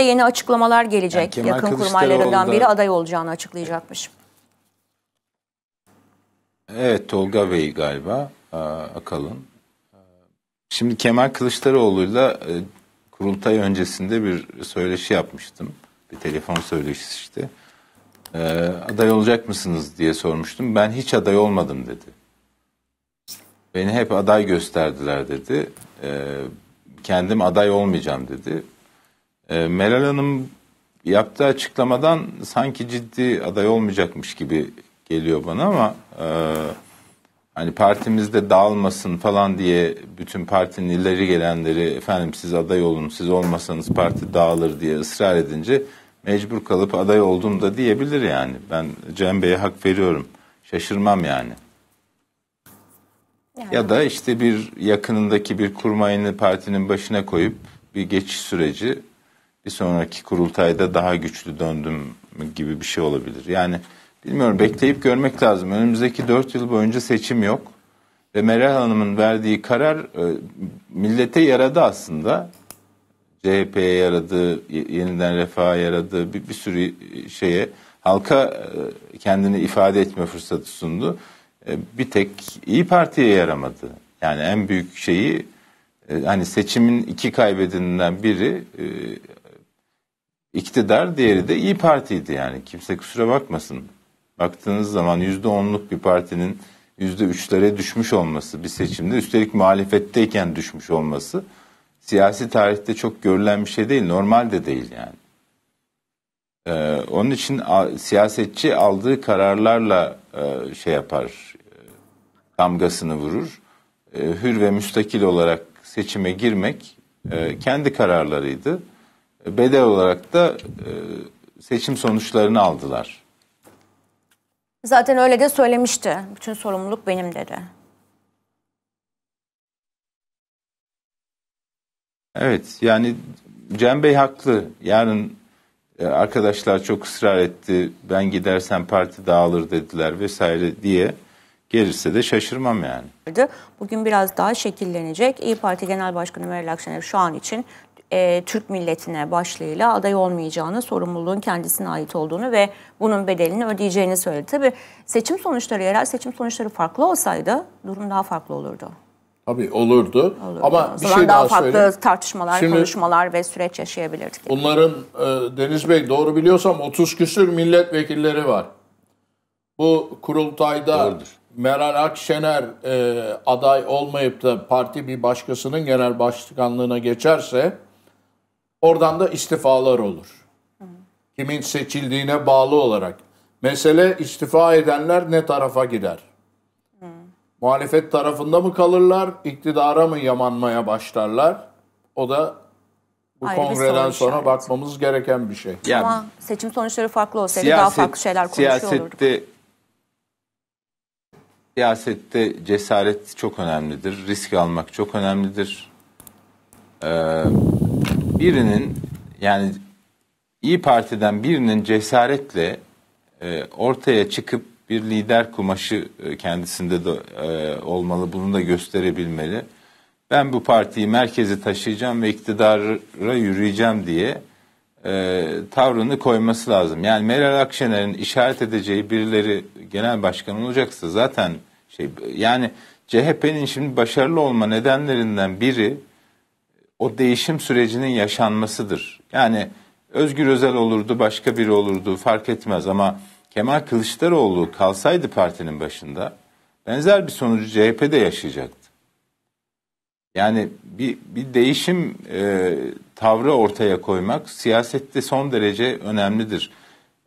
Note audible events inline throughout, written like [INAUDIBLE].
Ve yeni açıklamalar gelecek. Yani Yakın kurmaylarından biri aday olacağını açıklayacakmış. Evet Tolga Bey galiba e, Akalın. Şimdi Kemal Kılıçdaroğlu'yla e, kurultay öncesinde bir söyleşi yapmıştım. Bir telefon söyleşisi işte. E, aday olacak mısınız diye sormuştum. Ben hiç aday olmadım dedi. Beni hep aday gösterdiler dedi. E, kendim aday olmayacağım dedi. E, Hanım yaptığı açıklamadan sanki ciddi aday olmayacakmış gibi geliyor bana ama e, hani partimizde dağılmasın falan diye bütün partinin ileri gelenleri efendim siz aday olun siz olmasanız parti dağılır diye ısrar edince mecbur kalıp aday oldum da diyebilir yani. Ben Cem Bey'e hak veriyorum. Şaşırmam yani. yani. Ya da işte bir yakınındaki bir kurmayını partinin başına koyup bir geçiş süreci bir sonraki kurultayda daha güçlü döndüm gibi bir şey olabilir. Yani bilmiyorum bekleyip görmek lazım. Önümüzdeki 4 yıl boyunca seçim yok. Ve Meral Hanım'ın verdiği karar e, millete yaradı aslında. CHP'ye yaradı, yeniden refaha yaradı, bir, bir sürü şeye halka e, kendini ifade etme fırsatı sundu. E, bir tek iyi Parti'ye yaramadı. Yani en büyük şeyi hani seçimin iki kaybedeninden biri iktidar, diğeri de iyi Parti'ydi yani. Kimse kusura bakmasın. Baktığınız zaman yüzde onluk bir partinin yüzde üçlere düşmüş olması bir seçimde, üstelik muhalefetteyken düşmüş olması siyasi tarihte çok görülen bir şey değil, normal de değil yani. Ee, onun için a, siyasetçi aldığı kararlarla e, şey yapar, e, damgasını vurur. E, hür ve müstakil olarak seçime girmek e, kendi kararlarıydı bedel olarak da e, seçim sonuçlarını aldılar. Zaten öyle de söylemişti. Bütün sorumluluk benim dedi. Evet yani Cem Bey haklı. Yarın e, arkadaşlar çok ısrar etti. Ben gidersem parti dağılır dediler vesaire diye. Gelirse de şaşırmam yani. Bugün biraz daha şekillenecek. İyi Parti Genel Başkanı Meral Akşener şu an için e, Türk milletine başlığıyla aday olmayacağını, sorumluluğun kendisine ait olduğunu ve bunun bedelini ödeyeceğini söyledi. Tabii seçim sonuçları, yerel seçim sonuçları farklı olsaydı durum daha farklı olurdu. Tabii olurdu. olurdu. Ama bir şey daha, daha farklı söyleyeyim. tartışmalar, Şimdi, konuşmalar ve süreç yaşayabilirdik. Bunların e, Deniz Bey doğru biliyorsam 30 küsür milletvekilleri var. Bu kurultayda Doğrudur. Meral Akşener e, aday olmayıp da parti bir başkasının genel başkanlığına geçerse Oradan da istifalar olur. Kimin seçildiğine bağlı olarak. Mesele istifa edenler ne tarafa gider? Hı. Muhalefet tarafında mı kalırlar, iktidara mı yamanmaya başlarlar? O da bu Ayrı kongreden sonra işareti. bakmamız gereken bir şey. Yani, Ama seçim sonuçları farklı olsaydı siyaset, daha farklı şeyler konuşuyor siyasette, olurduk. Siyasette cesaret çok önemlidir. Risk almak çok önemlidir. Ee, birinin yani İyi Parti'den birinin cesaretle e, ortaya çıkıp bir lider kumaşı e, kendisinde de e, olmalı, bunu da gösterebilmeli. Ben bu partiyi merkeze taşıyacağım ve iktidara yürüyeceğim diye e, tavrını koyması lazım. Yani Meral Akşener'in işaret edeceği birileri genel başkan olacaksa zaten şey yani CHP'nin şimdi başarılı olma nedenlerinden biri o değişim sürecinin yaşanmasıdır. Yani Özgür Özel olurdu, başka biri olurdu fark etmez ama Kemal Kılıçdaroğlu kalsaydı partinin başında benzer bir sonucu CHP'de yaşayacaktı. Yani bir, bir değişim e, tavrı ortaya koymak siyasette son derece önemlidir.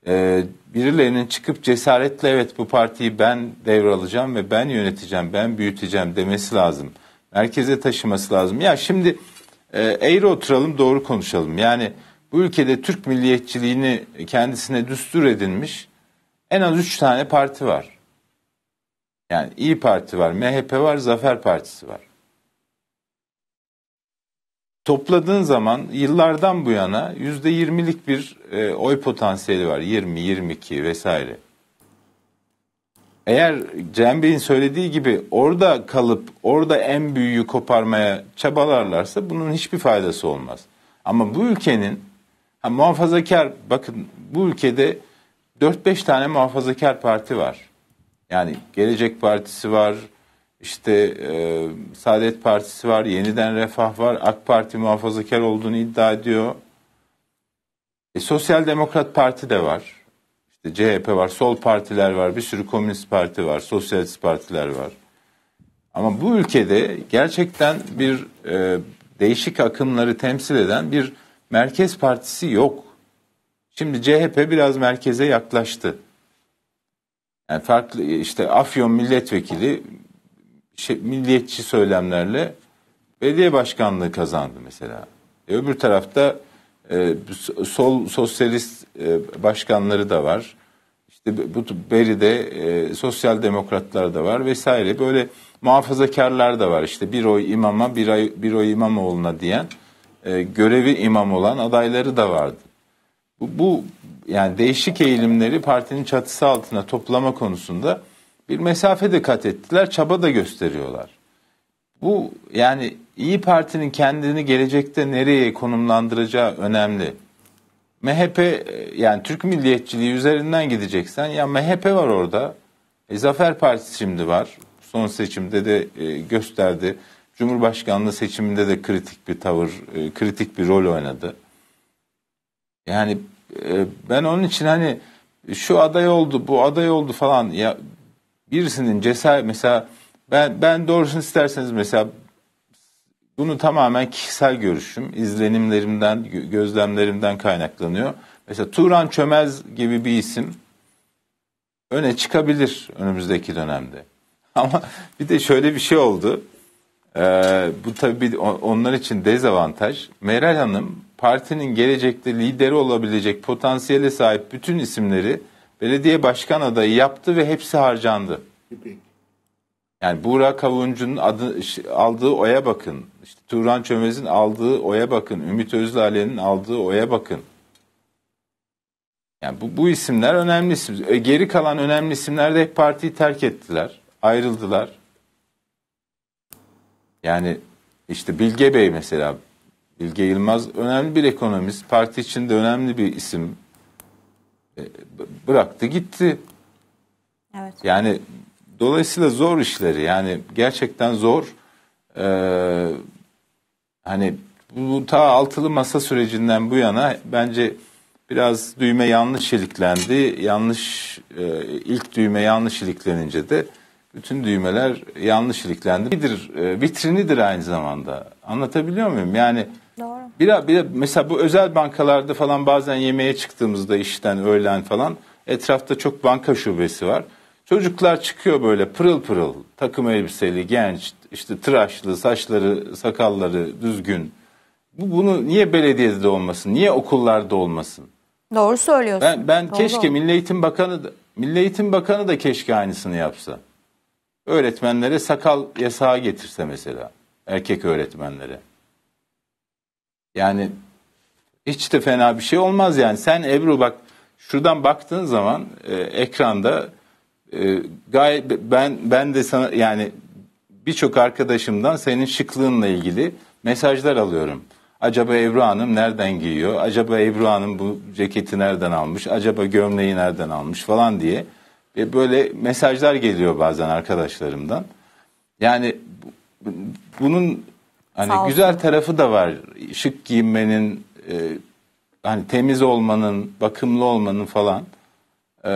E, birilerinin çıkıp cesaretle evet bu partiyi ben devralacağım ve ben yöneteceğim, ben büyüteceğim demesi lazım. Merkeze taşıması lazım. Ya şimdi e, eğri oturalım doğru konuşalım. Yani bu ülkede Türk milliyetçiliğini kendisine düstur edinmiş en az üç tane parti var. Yani İyi Parti var, MHP var, Zafer Partisi var. Topladığın zaman yıllardan bu yana yüzde yirmilik bir e, oy potansiyeli var. 20, 22 vesaire eğer Cem Bey'in söylediği gibi orada kalıp orada en büyüğü koparmaya çabalarlarsa bunun hiçbir faydası olmaz. Ama bu ülkenin ha, muhafazakar bakın bu ülkede 4-5 tane muhafazakar parti var. Yani Gelecek Partisi var, işte e, Saadet Partisi var, Yeniden Refah var, AK Parti muhafazakar olduğunu iddia ediyor. E, Sosyal Demokrat Parti de var. İşte CHP var, sol partiler var, bir sürü komünist parti var, sosyalist partiler var. Ama bu ülkede gerçekten bir e, değişik akımları temsil eden bir merkez partisi yok. Şimdi CHP biraz merkeze yaklaştı. Yani farklı işte Afyon milletvekili şey, milliyetçi söylemlerle belediye başkanlığı kazandı mesela. E öbür tarafta ee, sol sosyalist e, başkanları da var. İşte bu Beri'de e, sosyal demokratlar da var vesaire. Böyle muhafazakarlar da var. İşte bir oy imama, bir, ay, bir oy İmamoğlu'na diyen e, görevi imam olan adayları da vardı. Bu, bu yani değişik eğilimleri partinin çatısı altına toplama konusunda bir mesafe de kat ettiler, çaba da gösteriyorlar. Bu yani İyi Parti'nin kendini gelecekte nereye konumlandıracağı önemli. MHP e, yani Türk milliyetçiliği üzerinden gideceksen ya MHP var orada. E, Zafer Partisi şimdi var. Son seçimde de e, gösterdi. Cumhurbaşkanlığı seçiminde de kritik bir tavır, e, kritik bir rol oynadı. Yani e, ben onun için hani şu aday oldu, bu aday oldu falan ya birisinin cesaret mesela ben ben doğrusunu isterseniz mesela bunu tamamen kişisel görüşüm, izlenimlerimden, gözlemlerimden kaynaklanıyor. Mesela Turan Çömez gibi bir isim öne çıkabilir önümüzdeki dönemde. [LAUGHS] Ama bir de şöyle bir şey oldu. Ee, bu tabii onlar için dezavantaj. Meral Hanım partinin gelecekte lideri olabilecek potansiyele sahip bütün isimleri belediye başkan adayı yaptı ve hepsi harcandı. Peki. Yani Buğra Kavuncu'nun adı, aldığı oya bakın. İşte Turan Çömez'in aldığı oya bakın. Ümit Özlale'nin aldığı oya bakın. Yani bu, bu isimler önemli isim. E, geri kalan önemli isimler de hep partiyi terk ettiler. Ayrıldılar. Yani işte Bilge Bey mesela. Bilge Yılmaz önemli bir ekonomist. Parti içinde önemli bir isim. E, bıraktı gitti. Evet. Yani Dolayısıyla zor işleri yani gerçekten zor. Ee, hani bu ta altılı masa sürecinden bu yana bence biraz düğme yanlış iliklendi. Yanlış e, ilk düğme yanlış iliklenince de bütün düğmeler yanlış iliklendi. Nedir? E, vitrinidir aynı zamanda. Anlatabiliyor muyum? Yani Doğru. Bir, bir, mesela bu özel bankalarda falan bazen yemeğe çıktığımızda işten öğlen falan etrafta çok banka şubesi var. Çocuklar çıkıyor böyle pırıl pırıl takım elbiseli genç işte tıraşlı saçları sakalları düzgün. Bu, bunu niye belediyede olmasın niye okullarda olmasın? Doğru söylüyorsun. Ben, ben Doğru. keşke Milli Eğitim Bakanı da, Milli Eğitim Bakanı da keşke aynısını yapsa. Öğretmenlere sakal yasağı getirse mesela erkek öğretmenlere. Yani hiç de fena bir şey olmaz yani. Sen Ebru bak şuradan baktığın zaman e, ekranda ee, gay ben ben de sana yani birçok arkadaşımdan senin şıklığınla ilgili mesajlar alıyorum. Acaba Ebru Hanım nereden giyiyor? Acaba Ebru Hanım bu ceketi nereden almış? Acaba gömleği nereden almış falan diye. E böyle mesajlar geliyor bazen arkadaşlarımdan. Yani bunun hani güzel tarafı da var. Şık giyinmenin e, hani temiz olmanın, bakımlı olmanın falan. E,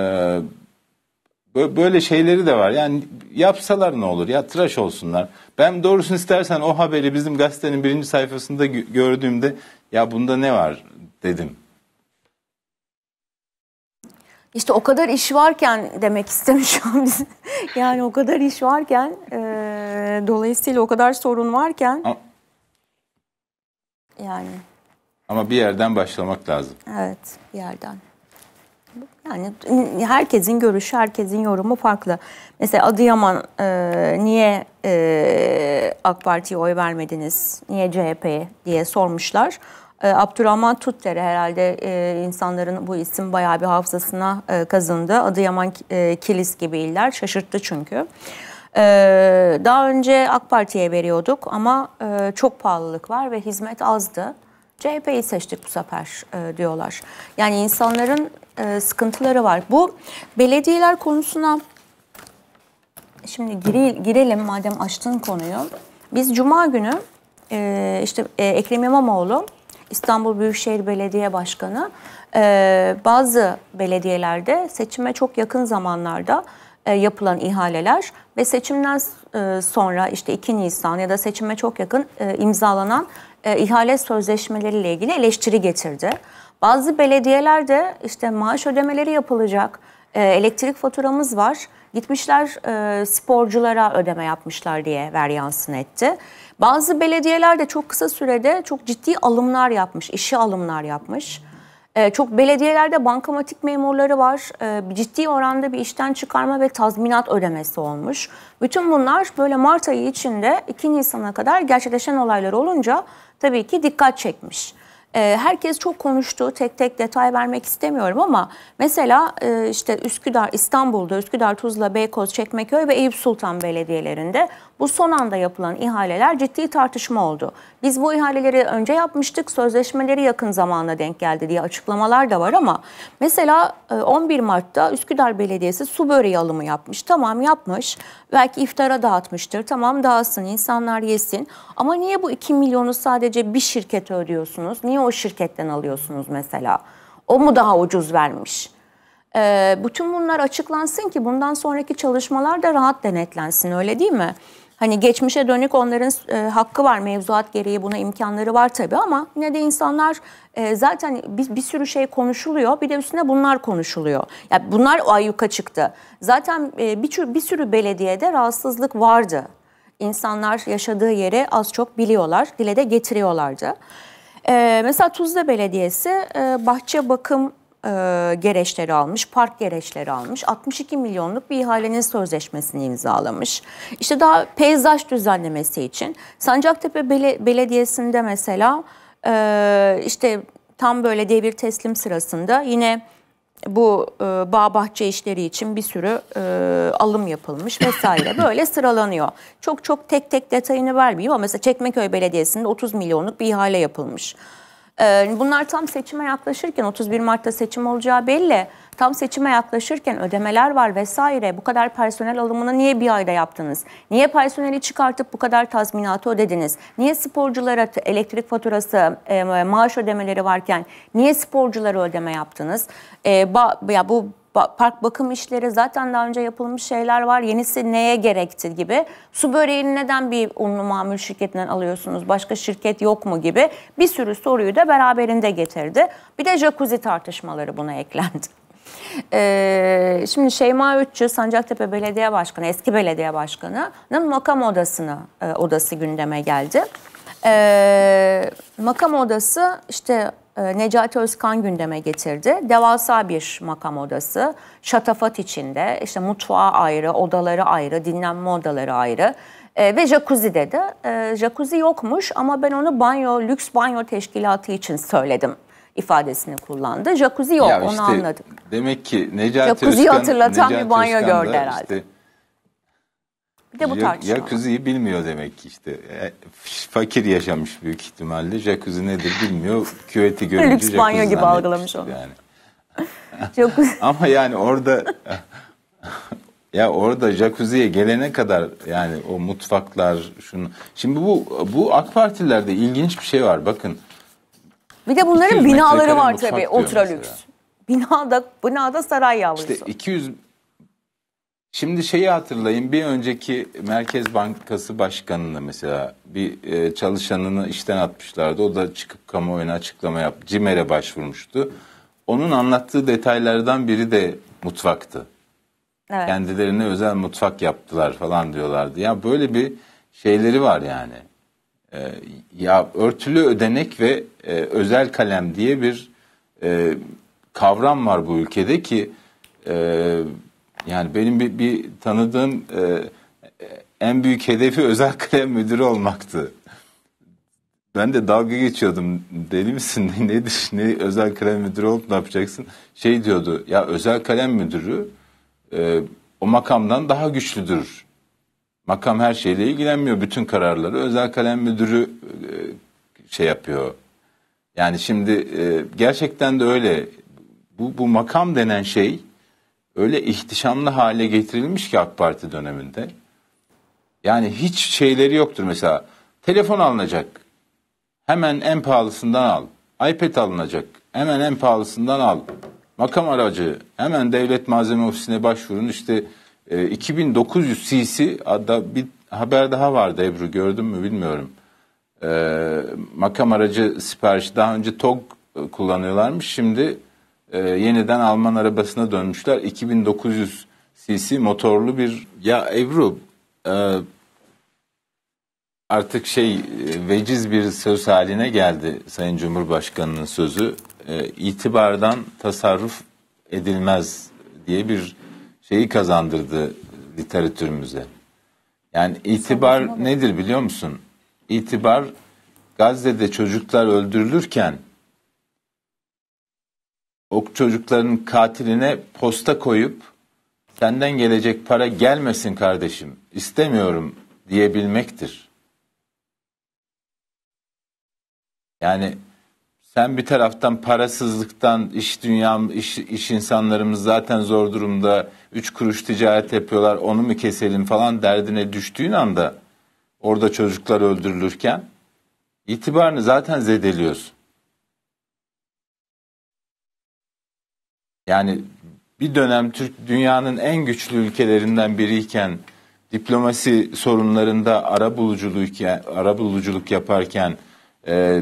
Böyle şeyleri de var. Yani yapsalar ne olur ya tıraş olsunlar. Ben doğrusunu istersen o haberi bizim gazetenin birinci sayfasında gördüğümde ya bunda ne var dedim. İşte o kadar iş varken demek istemişim [LAUGHS] biz. yani o kadar iş varken e, dolayısıyla o kadar sorun varken ama, yani. Ama bir yerden başlamak lazım. Evet, bir yerden. Yani herkesin görüşü, herkesin yorumu farklı. Mesela Adıyaman e, niye e, AK Parti'ye oy vermediniz, niye CHP'ye diye sormuşlar. E, Abdurrahman Tutter'e herhalde e, insanların bu isim bayağı bir hafızasına e, kazındı. Adıyaman e, Kilis gibi iller şaşırttı çünkü. E, daha önce AK Parti'ye veriyorduk ama e, çok pahalılık var ve hizmet azdı. CHP'yi seçtik bu sefer e, diyorlar. Yani insanların e, sıkıntıları var. Bu belediyeler konusuna şimdi gire, girelim madem açtın konuyu. Biz Cuma günü e, işte e, Ekrem İmamoğlu İstanbul Büyükşehir Belediye Başkanı e, bazı belediyelerde seçime çok yakın zamanlarda e, yapılan ihaleler ve seçimden e, sonra işte 2 Nisan ya da seçime çok yakın e, imzalanan e, ihale sözleşmeleriyle ilgili eleştiri getirdi. Bazı belediyelerde işte maaş ödemeleri yapılacak, e, elektrik faturamız var. Gitmişler e, sporculara ödeme yapmışlar diye veryansın etti. Bazı belediyeler de çok kısa sürede çok ciddi alımlar yapmış, işe alımlar yapmış. E, çok belediyelerde bankamatik memurları var. ciddi oranda bir işten çıkarma ve tazminat ödemesi olmuş. Bütün bunlar böyle Mart ayı içinde 2 Nisan'a kadar gerçekleşen olaylar olunca tabii ki dikkat çekmiş. Ee, herkes çok konuştu. Tek tek detay vermek istemiyorum ama mesela e, işte Üsküdar, İstanbul'da Üsküdar, Tuzla, Beykoz, Çekmeköy ve Eyüp Sultan belediyelerinde bu son anda yapılan ihaleler ciddi tartışma oldu. Biz bu ihaleleri önce yapmıştık, sözleşmeleri yakın zamana denk geldi diye açıklamalar da var ama mesela 11 e, Mart'ta Üsküdar Belediyesi su böreği alımı yapmış. Tamam yapmış, belki iftara dağıtmıştır, tamam dağıtsın, insanlar yesin. Ama niye bu 2 milyonu sadece bir şirkete ödüyorsunuz? Niye o şirketten alıyorsunuz mesela? O mu daha ucuz vermiş? E, bütün bunlar açıklansın ki bundan sonraki çalışmalar da rahat denetlensin öyle değil mi? Hani geçmişe dönük onların e, hakkı var mevzuat gereği buna imkanları var tabii ama yine de insanlar e, zaten bir, bir sürü şey konuşuluyor bir de üstüne bunlar konuşuluyor. Yani bunlar ayyuka çıktı. Zaten e, bir, bir sürü belediyede rahatsızlık vardı. İnsanlar yaşadığı yeri az çok biliyorlar, dile de getiriyorlardı. E, mesela Tuzla Belediyesi e, bahçe bakım e, gereçleri almış, park gereçleri almış. 62 milyonluk bir ihalenin sözleşmesini imzalamış. İşte daha peyzaj düzenlemesi için Sancaktepe Belediyesi'nde mesela e, işte tam böyle devir teslim sırasında yine bu e, bağ bahçe işleri için bir sürü e, alım yapılmış vesaire [COUGHS] böyle sıralanıyor. Çok çok tek tek detayını vermiyor. ama mesela Çekmeköy Belediyesi'nde 30 milyonluk bir ihale yapılmış. Ee, bunlar tam seçime yaklaşırken 31 Mart'ta seçim olacağı belli. Tam seçime yaklaşırken ödemeler var vesaire. Bu kadar personel alımını niye bir ayda yaptınız? Niye personeli çıkartıp bu kadar tazminatı ödediniz? Niye sporculara elektrik faturası, e, maaş ödemeleri varken niye sporculara ödeme yaptınız? Ee, ya bu park bakım işleri zaten daha önce yapılmış şeyler var. Yenisi neye gerekti gibi. Su böreğini neden bir unlu mamül şirketinden alıyorsunuz? Başka şirket yok mu gibi bir sürü soruyu da beraberinde getirdi. Bir de jacuzzi tartışmaları buna eklendi. [LAUGHS] Ee, şimdi Şeyma Ötçü, Sancaktepe Belediye Başkanı, eski belediye başkanının makam odasını, e, odası gündeme geldi. Ee, makam odası işte e, Necati Özkan gündeme getirdi. Devasa bir makam odası. Şatafat içinde işte mutfağı ayrı, odaları ayrı, dinlenme odaları ayrı. E, ve jacuzzi dedi. E, jacuzzi yokmuş ama ben onu banyo, lüks banyo teşkilatı için söyledim ifadesini kullandı. Jacuzzi yok ya işte, onu anladım. Demek ki Necati Jacuzzi hatırlatan Necati bir banyo Özkan gördü herhalde. Işte bir de bu tartışma. Jacuzzi'yi bilmiyor demek ki işte. E, fakir yaşamış büyük ihtimalle. Jacuzzi nedir bilmiyor. Küveti [LAUGHS] görünce Lüks banyo gibi algılamış onu. Yani. [LAUGHS] [LAUGHS] Ama yani orada ya orada jacuzziye gelene kadar yani o mutfaklar şunu. Şimdi bu bu AK Partilerde ilginç bir şey var bakın. Bir de bunların binaları var tabii ultra lüks. Binada binada saray yavrusu. İşte 200 Şimdi şeyi hatırlayın bir önceki Merkez Bankası Başkanı'nı mesela bir e, çalışanını işten atmışlardı. O da çıkıp kamuoyuna açıklama yap, CİMER'e başvurmuştu. Onun anlattığı detaylardan biri de mutfaktı. Evet. Kendilerine özel mutfak yaptılar falan diyorlardı. Ya böyle bir şeyleri var yani. E, ya örtülü ödenek ve e, özel kalem diye bir e, kavram var bu ülkede ki... E, yani benim bir, bir tanıdığım e, e en büyük hedefi [LAUGHS] özel kalem müdürü olmaktı. Ben de dalga geçiyordum. Deli misin? Nedir? Ne özel kalem müdürü olup ne yapacaksın? Şey diyordu. Ya özel kalem müdürü e, o makamdan daha güçlüdür. Makam her şeyle ilgilenmiyor. Bütün kararları özel kalem müdürü e, şey yapıyor. Yani şimdi e, gerçekten de öyle. Bu, bu makam denen şey öyle ihtişamlı hale getirilmiş ki AK Parti döneminde. Yani hiç şeyleri yoktur mesela. Telefon alınacak. Hemen en pahalısından al. iPad alınacak. Hemen en pahalısından al. Makam aracı. Hemen devlet malzeme ofisine başvurun. İşte e, 2900 cc adda bir haber daha vardı Ebru gördün mü bilmiyorum. E, makam aracı siparişi daha önce TOG kullanıyorlarmış. Şimdi e, yeniden Alman arabasına dönmüşler. 2900 cc motorlu bir ya Ebru e, artık şey e, veciz bir söz haline geldi Sayın Cumhurbaşkanı'nın sözü. E, itibardan tasarruf edilmez diye bir şeyi kazandırdı literatürümüze. Yani itibar nedir biliyor musun? İtibar Gazze'de çocuklar öldürülürken o çocukların katiline posta koyup senden gelecek para gelmesin kardeşim istemiyorum diyebilmektir. Yani sen bir taraftan parasızlıktan iş dünyam iş, iş insanlarımız zaten zor durumda üç kuruş ticaret yapıyorlar onu mu keselim falan derdine düştüğün anda orada çocuklar öldürülürken itibarını zaten zedeliyorsun. yani bir dönem Türk dünyanın en güçlü ülkelerinden biriyken diplomasi sorunlarında ara buluculuk ara buluculuk yaparken e,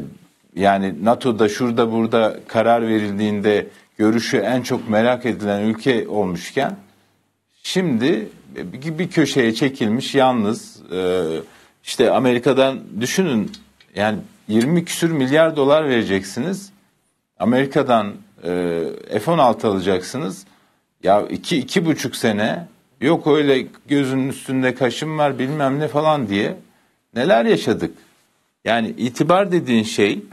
yani NATO'da şurada burada karar verildiğinde görüşü en çok merak edilen ülke olmuşken şimdi bir köşeye çekilmiş yalnız e, işte Amerika'dan düşünün yani 20 küsür milyar dolar vereceksiniz. Amerika'dan e, ee, F-16 alacaksınız. Ya iki, iki buçuk sene yok öyle gözünün üstünde kaşım var bilmem ne falan diye neler yaşadık. Yani itibar dediğin şey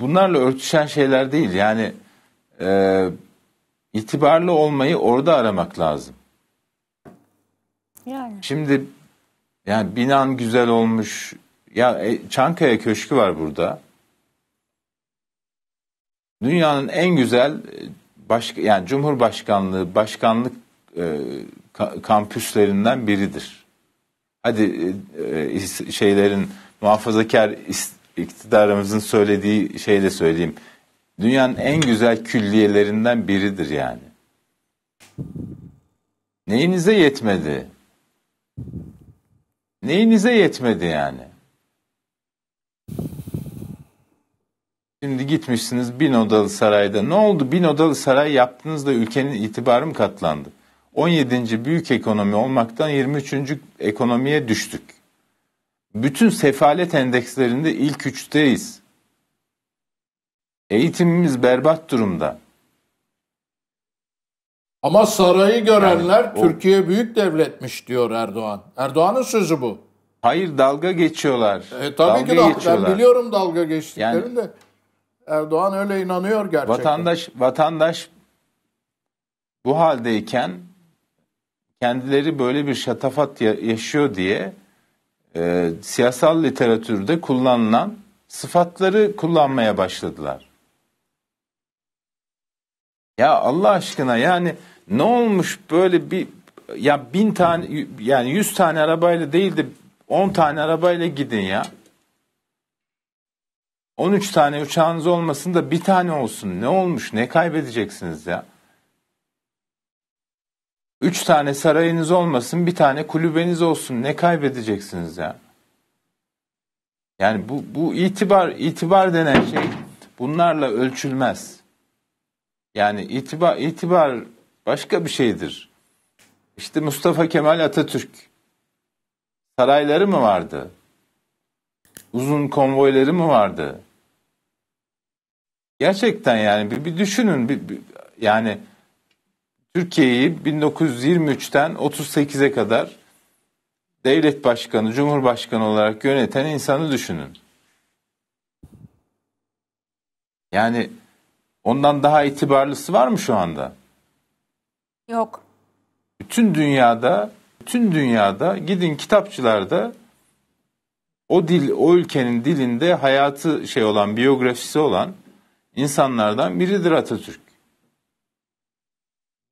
bunlarla örtüşen şeyler değil. Yani e, itibarlı olmayı orada aramak lazım. Yani. Şimdi yani binan güzel olmuş. Ya e, Çankaya Köşkü var burada dünyanın en güzel e, baş, yani Cumhurbaşkanlığı başkanlık e, kampüslerinden biridir. Hadi e, e şeylerin muhafazakar iktidarımızın söylediği şeyle söyleyeyim. Dünyanın en güzel külliyelerinden biridir yani. Neyinize yetmedi? Neyinize yetmedi yani? Şimdi gitmişsiniz bin odalı sarayda. Ne oldu? Bin odalı saray yaptığınızda ülkenin itibarı mı katlandı? 17. büyük ekonomi olmaktan 23. ekonomiye düştük. Bütün sefalet endekslerinde ilk üçteyiz. Eğitimimiz berbat durumda. Ama sarayı görenler yani o... Türkiye büyük devletmiş diyor Erdoğan. Erdoğan'ın sözü bu. Hayır dalga geçiyorlar. E, tabii dalga ki dalga, geçiyorlar. ben biliyorum dalga geçtiklerini yani, de. Erdoğan öyle inanıyor gerçekten. Vatandaş vatandaş bu haldeyken kendileri böyle bir şatafat yaşıyor diye e, siyasal literatürde kullanılan sıfatları kullanmaya başladılar. Ya Allah aşkına yani ne olmuş böyle bir ya bin tane yani yüz tane arabayla değil de on tane arabayla gidin ya. 13 tane uçağınız olmasın da bir tane olsun. Ne olmuş? Ne kaybedeceksiniz ya? 3 tane sarayınız olmasın, bir tane kulübeniz olsun. Ne kaybedeceksiniz ya? Yani bu, bu itibar, itibar denen şey bunlarla ölçülmez. Yani itibar, itibar başka bir şeydir. İşte Mustafa Kemal Atatürk sarayları mı vardı? Uzun konvoyları mı vardı? Gerçekten yani bir, bir düşünün bir, bir, yani Türkiye'yi 1923'ten 38'e kadar devlet başkanı, cumhurbaşkanı olarak yöneten insanı düşünün. Yani ondan daha itibarlısı var mı şu anda? Yok. Bütün dünyada, bütün dünyada gidin kitapçılarda o dil, o ülkenin dilinde hayatı şey olan, biyografisi olan insanlardan biridir Atatürk.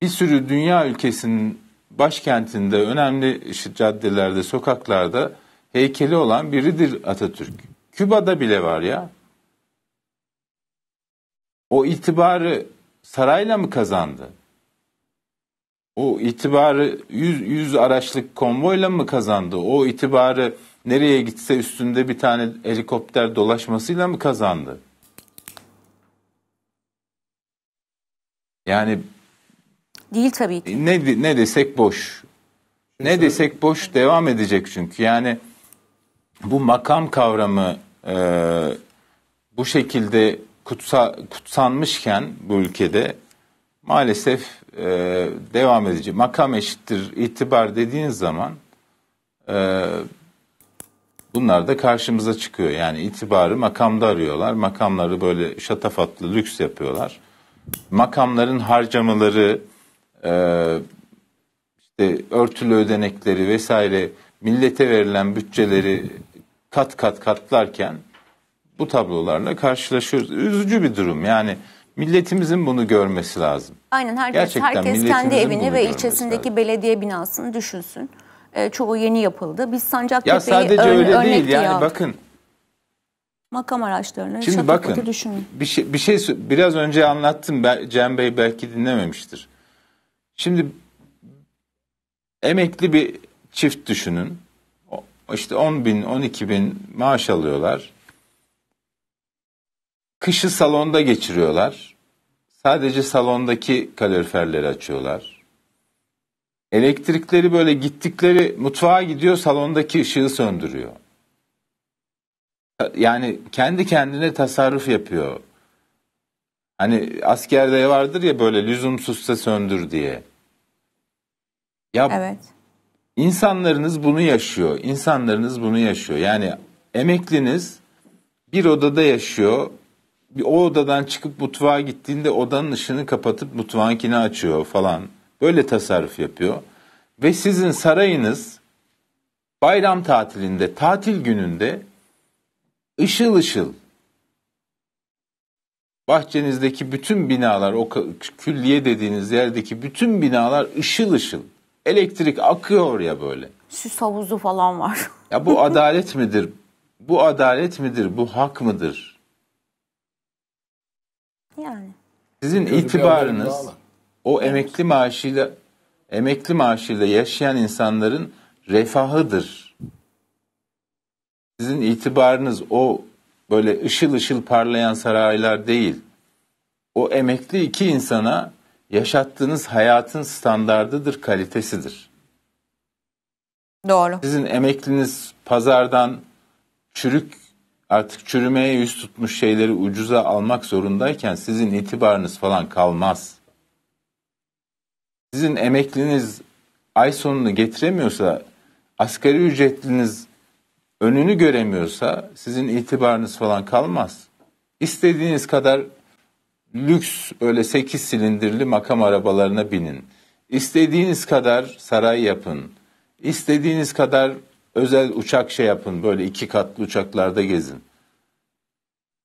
Bir sürü dünya ülkesinin başkentinde, önemli caddelerde, sokaklarda heykeli olan biridir Atatürk. Küba'da bile var ya. O itibarı sarayla mı kazandı? O itibarı yüz yüz araçlık konvoyla mı kazandı? O itibarı nereye gitse üstünde bir tane helikopter dolaşmasıyla mı kazandı? Yani değil tabii ki. E, ne ne desek boş. Ne desek boş devam edecek çünkü. Yani bu makam kavramı e, bu şekilde kutsa, kutsanmışken bu ülkede maalesef e, devam edecek. Makam eşittir itibar dediğiniz zaman e, bunlar da karşımıza çıkıyor. Yani itibarı makamda arıyorlar. Makamları böyle şatafatlı lüks yapıyorlar makamların harcamaları, e, işte örtülü ödenekleri vesaire millete verilen bütçeleri kat kat katlarken bu tablolarla karşılaşıyoruz. Üzücü bir durum yani. Milletimizin bunu görmesi lazım. Aynen herkes, Gerçekten herkes kendi evini ve ilçesindeki lazım. belediye binasını düşünsün. E, çoğu yeni yapıldı. Biz Sancaktepe'yi ya sadece öyle değil yani aldık. bakın makam araçlarını Şimdi bakın, düşünün. Bir şey, bir şey biraz önce anlattım Cem Bey belki dinlememiştir. Şimdi emekli bir çift düşünün. İşte 10 bin, 12 bin maaş alıyorlar. Kışı salonda geçiriyorlar. Sadece salondaki kaloriferleri açıyorlar. Elektrikleri böyle gittikleri mutfağa gidiyor salondaki ışığı söndürüyor yani kendi kendine tasarruf yapıyor. Hani askerde vardır ya böyle lüzumsuzsa söndür diye. Ya evet. İnsanlarınız bunu yaşıyor. İnsanlarınız bunu yaşıyor. Yani emekliniz bir odada yaşıyor. Bir o odadan çıkıp mutfağa gittiğinde odanın ışını kapatıp mutfağınkini açıyor falan. Böyle tasarruf yapıyor. Ve sizin sarayınız bayram tatilinde, tatil gününde ışıl ışıl bahçenizdeki bütün binalar, o külliye dediğiniz yerdeki bütün binalar ışıl ışıl. Elektrik akıyor ya böyle. Süs havuzu falan var. [LAUGHS] ya bu adalet midir? Bu adalet midir? Bu hak mıdır? Yani. Sizin Gözü itibarınız o emekli maaşıyla emekli maaşıyla yaşayan insanların refahıdır sizin itibarınız o böyle ışıl ışıl parlayan saraylar değil. O emekli iki insana yaşattığınız hayatın standardıdır, kalitesidir. Doğru. Sizin emekliniz pazardan çürük artık çürümeye yüz tutmuş şeyleri ucuza almak zorundayken sizin itibarınız falan kalmaz. Sizin emekliniz ay sonunu getiremiyorsa asgari ücretliniz önünü göremiyorsa sizin itibarınız falan kalmaz. İstediğiniz kadar lüks öyle 8 silindirli makam arabalarına binin. İstediğiniz kadar saray yapın. İstediğiniz kadar özel uçak şey yapın. Böyle iki katlı uçaklarda gezin.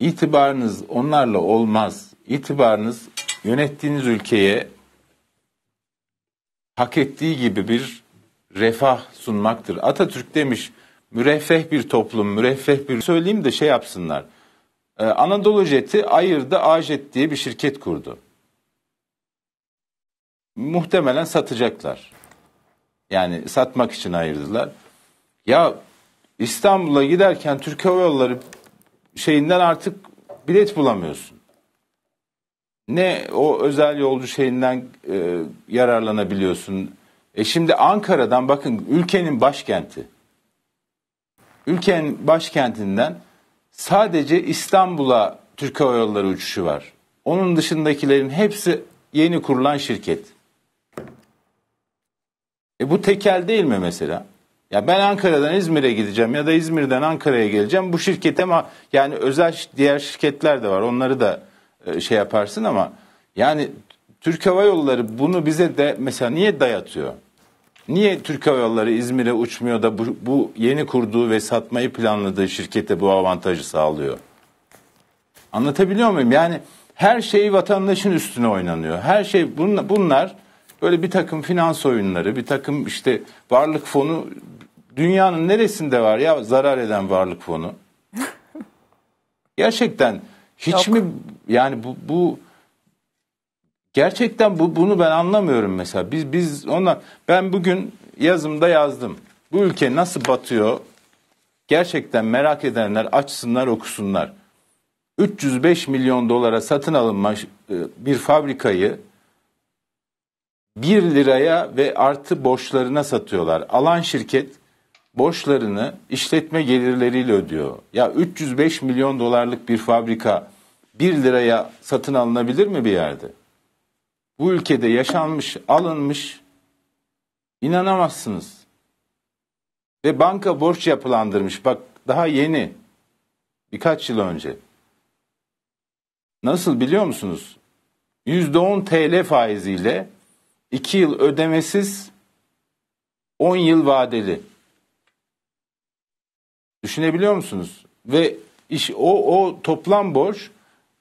İtibarınız onlarla olmaz. İtibarınız yönettiğiniz ülkeye hak ettiği gibi bir refah sunmaktır. Atatürk demiş müreffeh bir toplum, müreffeh bir söyleyeyim de şey yapsınlar. Ee, Anadolu Jet'i ayırdı, Ajet diye bir şirket kurdu. Muhtemelen satacaklar. Yani satmak için ayırdılar. Ya İstanbul'a giderken Türk Hava Yolları şeyinden artık bilet bulamıyorsun. Ne o özel yolcu şeyinden e, yararlanabiliyorsun. E şimdi Ankara'dan bakın ülkenin başkenti ülkenin başkentinden sadece İstanbul'a Türk Hava Yolları uçuşu var. Onun dışındakilerin hepsi yeni kurulan şirket. E bu tekel değil mi mesela? Ya ben Ankara'dan İzmir'e gideceğim ya da İzmir'den Ankara'ya geleceğim. Bu şirket ama yani özel diğer şirketler de var. Onları da e, şey yaparsın ama yani Türk Hava Yolları bunu bize de mesela niye dayatıyor? Niye Türk Hava Yolları İzmir'e uçmuyor da bu, bu yeni kurduğu ve satmayı planladığı şirkete bu avantajı sağlıyor? Anlatabiliyor muyum? Yani her şey vatandaşın üstüne oynanıyor. Her şey bunlar, bunlar böyle bir takım finans oyunları, bir takım işte varlık fonu dünyanın neresinde var ya zarar eden varlık fonu? [LAUGHS] Gerçekten hiç Yok. mi yani bu, bu Gerçekten bu bunu ben anlamıyorum mesela. Biz biz ona ben bugün yazımda yazdım. Bu ülke nasıl batıyor? Gerçekten merak edenler açsınlar, okusunlar. 305 milyon dolara satın alınmış e, bir fabrikayı 1 liraya ve artı borçlarına satıyorlar. Alan şirket borçlarını işletme gelirleriyle ödüyor. Ya 305 milyon dolarlık bir fabrika 1 liraya satın alınabilir mi bir yerde? bu ülkede yaşanmış, alınmış inanamazsınız. Ve banka borç yapılandırmış. Bak daha yeni. Birkaç yıl önce. Nasıl biliyor musunuz? %10 TL faiziyle 2 yıl ödemesiz 10 yıl vadeli. Düşünebiliyor musunuz? Ve iş o o toplam borç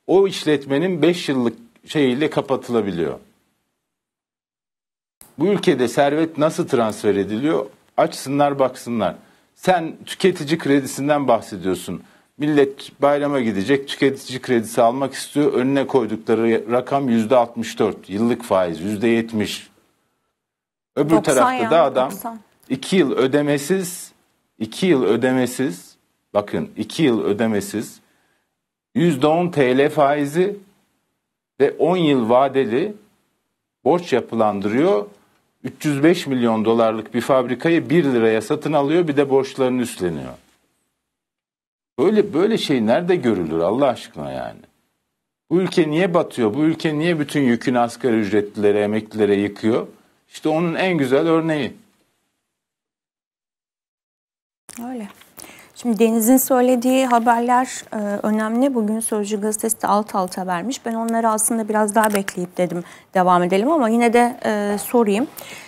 o işletmenin 5 yıllık şeyiyle kapatılabiliyor. Bu ülkede servet nasıl transfer ediliyor? Açsınlar baksınlar. Sen tüketici kredisinden bahsediyorsun. Millet bayrama gidecek tüketici kredisi almak istiyor. Önüne koydukları rakam yüzde 64 yıllık faiz yüzde 70. Öbür tarafta da adam 90. 2 yıl ödemesiz 2 yıl ödemesiz bakın 2 yıl ödemesiz yüzde 10 TL faizi ve 10 yıl vadeli borç yapılandırıyor. 305 milyon dolarlık bir fabrikayı 1 liraya satın alıyor bir de borçlarını üstleniyor. Böyle böyle şey nerede görülür Allah aşkına yani? Bu ülke niye batıyor? Bu ülke niye bütün yükünü asgari ücretlilere, emeklilere yıkıyor? İşte onun en güzel örneği. Öyle. Şimdi Deniz'in söylediği haberler e, önemli. Bugün Sözcü gazetesi de alt alta vermiş. Ben onları aslında biraz daha bekleyip dedim devam edelim ama yine de e, sorayım.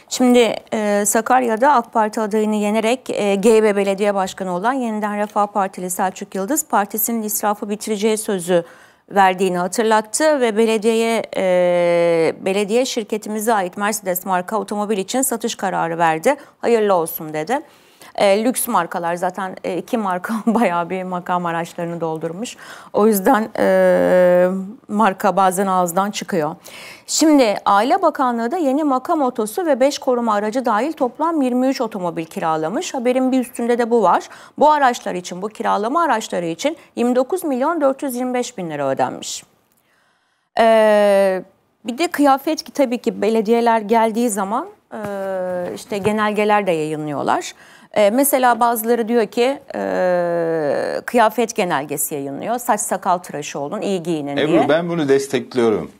Şimdi e, Sakarya'da AK Parti adayını yenerek e, GB Belediye Başkanı olan Yeniden Refah Partili Selçuk Yıldız partisinin israfı bitireceği sözü verdiğini hatırlattı ve belediyeye e, belediye şirketimize ait Mercedes marka otomobil için satış kararı verdi. Hayırlı olsun dedi. E, lüks markalar zaten e, iki marka [LAUGHS] bayağı bir makam araçlarını doldurmuş. O yüzden e, marka bazen ağızdan çıkıyor. Şimdi Aile Bakanlığı da yeni makam otosu ve 5 koruma aracı dahil toplam 23 otomobil kiralamış. Haberin bir üstünde de bu var. Bu araçlar için, bu kiralama araçları için 29 milyon 425 bin lira ödenmiş. Ee, bir de kıyafet ki tabii ki belediyeler geldiği zaman e, işte genelgeler de yayınlıyorlar. E, mesela bazıları diyor ki e, kıyafet genelgesi yayınlıyor. Saç sakal tıraşı olun, iyi giyinin Ebru, diye. ben bunu destekliyorum.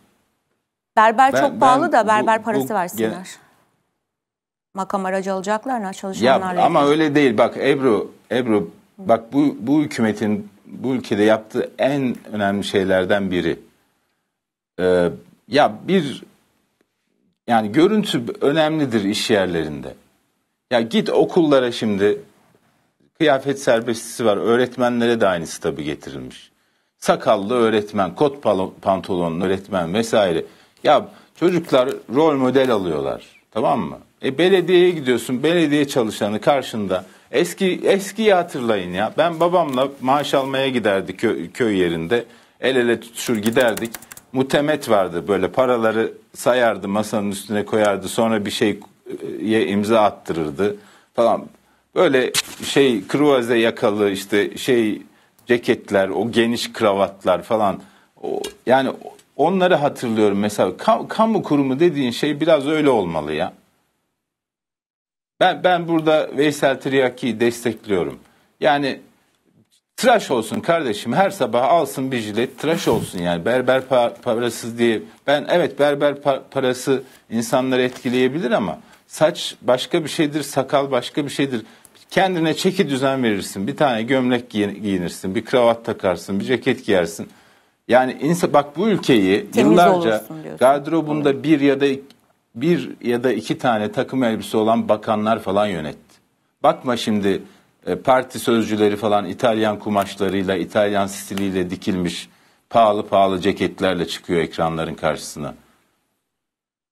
Berber ben, çok pahalı da berber bu, parası bu, versinler. Makam aracı alacaklar, çalışanlarla. Ya, ama yapacak. öyle değil. Bak Ebru, Ebru bak bu, bu hükümetin bu ülkede yaptığı en önemli şeylerden biri. Ee, ya bir yani görüntü önemlidir iş yerlerinde. Ya git okullara şimdi kıyafet serbestisi var. Öğretmenlere de aynısı tabii getirilmiş. Sakallı öğretmen, kot pantolonlu öğretmen vesaire. Ya çocuklar rol model alıyorlar. Tamam mı? E belediyeye gidiyorsun. Belediye çalışanı karşında. Eski eskiyi hatırlayın ya. Ben babamla maaş almaya giderdik köy, köy yerinde. El ele tutuşur giderdik. Mutemet vardı böyle paraları sayardı masanın üstüne koyardı. Sonra bir şey ye imza attırırdı falan. Böyle şey kruvaze yakalı işte şey ceketler, o geniş kravatlar falan. O, yani onları hatırlıyorum mesela. Kam, kamu kurumu dediğin şey biraz öyle olmalı ya. Ben, ben burada Veysel Triyaki'yi destekliyorum. Yani tıraş olsun kardeşim her sabah alsın bir jilet tıraş olsun yani berber pa- parasız diye. Ben evet berber parası insanları etkileyebilir ama Saç başka bir şeydir, sakal başka bir şeydir. Kendine çeki düzen verirsin. Bir tane gömlek giyinirsin, bir kravat takarsın, bir ceket giyersin. Yani insan bak bu ülkeyi Temiz yıllarca gardırobunda evet. bir ya da bir ya da iki tane takım elbise olan bakanlar falan yönetti. Bakma şimdi e, parti sözcüleri falan İtalyan kumaşlarıyla, İtalyan stiliyle dikilmiş pahalı pahalı ceketlerle çıkıyor ekranların karşısına.